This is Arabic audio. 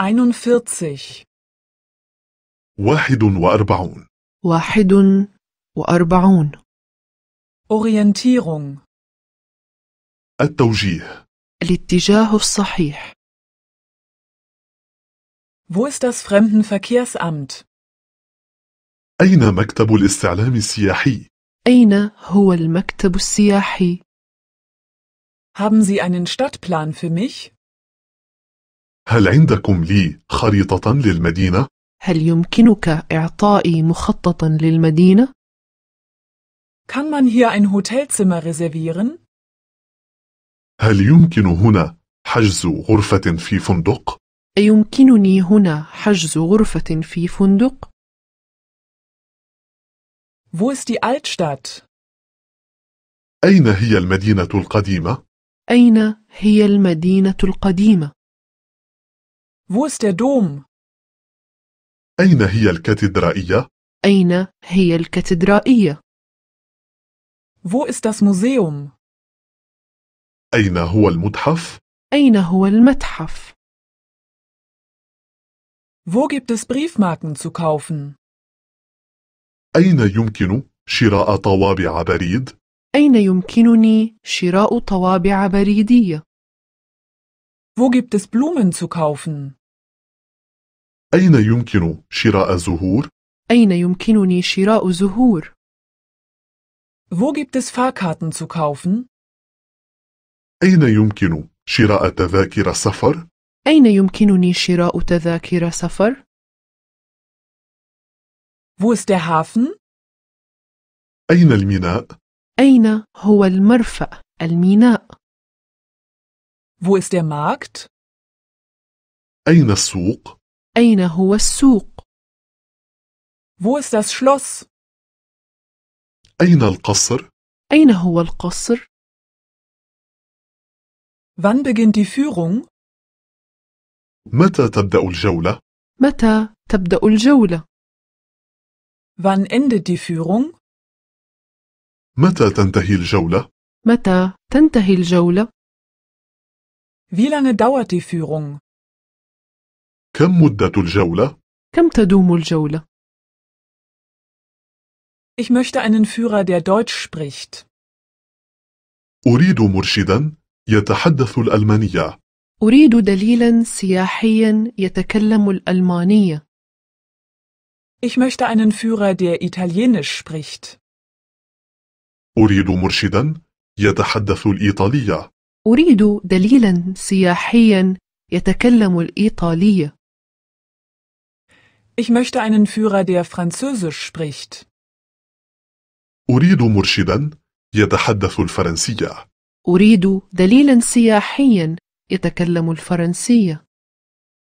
41 واحد وأربعون واحد وأربعون Orientierung التوجيه الاتجاه الصحيح Wo ist das Fremdenverkehrsamt? أين مكتب الاستعلام السياحي؟ أين هو المكتب السياحي؟ Haben Sie einen Stadtplan für mich? هل عندكم لي خريطة للمدينة؟ هل يمكنك إعطائي مخططا للمدينة؟ Kann man hier ein Hotelzimmer reservieren? هل يمكن هنا حجز غرفة في فندق؟ أيمكنني هنا حجز غرفة في فندق؟ Wo ist die Altstadt? أين هي المدينة القديمة؟ أين هي المدينة القديمة؟ Wo ist der Dom? أين هي الكاتدرائية؟ أين هي الكاتدرائية؟ Wo ist das Museum? أين هو المتحف؟ أين هو المتحف؟ Wo gibt es Briefmarken zu kaufen? أين يمكن شراء طوابع بريد؟ أين يمكنني شراء طوابع بريدية؟ Wo gibt es Blumen zu kaufen? أين يمكن شراء زهور؟ أين يمكنني شراء زهور؟ Wo gibt es Fahrkarten zu kaufen? أين يمكن شراء تذاكر سفر؟ أين يمكنني شراء تذاكر سفر؟ Wo ist der Hafen? أين الميناء؟ أين هو المرفأ؟ الميناء Wo ist der Markt? أين السوق؟ أين هو السوق؟ Wo ist das Schloss? أين القصر؟ أين هو القصر؟ Wann beginnt die Führung? متى تبدأ الجولة؟ متى تبدأ الجولة؟ Wann endet die Führung? متى تنتهي الجولة؟ متى تنتهي الجولة؟ Wie lange dauert die Führung? كم مدة الجولة؟ كم تدوم الجولة؟ Ich möchte einen Führer, der Deutsch spricht. أريد مرشدا يتحدث الألمانية. أريد دليلا سياحيا يتكلم الألمانية. Ich möchte einen Führer, der Italienisch spricht. أريد مرشدا يتحدث الإيطالية. أريد دليلا سياحيا يتكلم الإيطالية. Ich möchte einen Führer, der Französisch spricht. أريد مرشدا يتحدث الفرنسية. أريد دليلا سياحيا يتكلم الفرنسية.